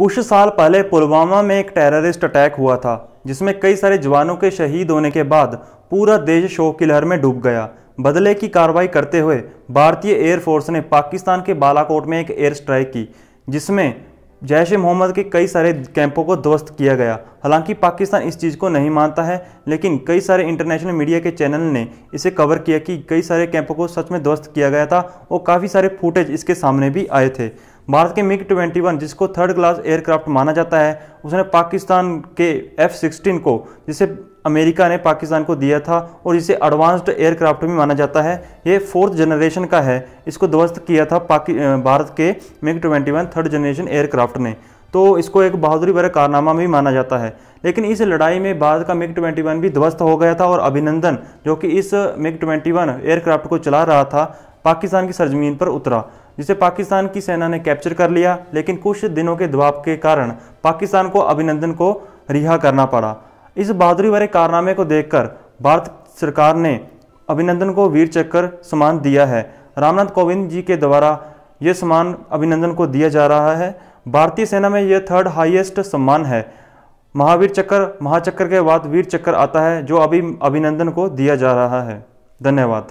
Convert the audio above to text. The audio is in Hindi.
कुछ साल पहले पुलवामा में एक टेररिस्ट अटैक हुआ था जिसमें कई सारे जवानों के शहीद होने के बाद पूरा देश शोक की लहर में डूब गया बदले की कार्रवाई करते हुए भारतीय एयरफोर्स ने पाकिस्तान के बालाकोट में एक एयर स्ट्राइक की जिसमें जैश ए मोहम्मद के कई सारे कैंपों को ध्वस्त किया गया हालांकि पाकिस्तान इस चीज़ को नहीं मानता है लेकिन कई सारे इंटरनेशनल मीडिया के चैनल ने इसे कवर किया कि कई सारे कैंपों को सच में ध्वस्त किया गया था और काफ़ी सारे फुटेज इसके सामने भी आए थे भारत के मिग 21 जिसको थर्ड क्लास एयरक्राफ्ट माना जाता है उसने पाकिस्तान के एफ सिक्सटीन को जिसे अमेरिका ने पाकिस्तान को दिया था और इसे एडवांस्ड एयरक्राफ्ट भी माना जाता है ये फोर्थ जनरेशन का है इसको ध्वस्त किया था पाकि भारत के मिग 21 थर्ड जनरेशन एयरक्राफ्ट ने तो इसको एक बहादुरी भरा कारनामा भी माना जाता है लेकिन इस लड़ाई में भारत का मिग 21 भी ध्वस्त हो गया था और अभिनंदन जो कि इस मिग 21 एयरक्राफ्ट को चला रहा था पाकिस्तान की सरजमीन पर उतरा जिसे पाकिस्तान की सेना ने कैप्चर कर लिया लेकिन कुछ दिनों के दबाव के कारण पाकिस्तान को अभिनंदन को रिहा करना पड़ा इस बहादुरी भरे कारनामे को देखकर भारत सरकार ने अभिनंदन को वीर चक्कर सम्मान दिया है रामनाथ कोविंद जी के द्वारा यह सम्मान अभिनंदन को दिया जा रहा है भारतीय सेना में यह थर्ड हाईएस्ट सम्मान है महावीर चक्कर महाचक्कर के बाद वीर चक्कर आता है जो अभी अभिनंदन को दिया जा रहा है धन्यवाद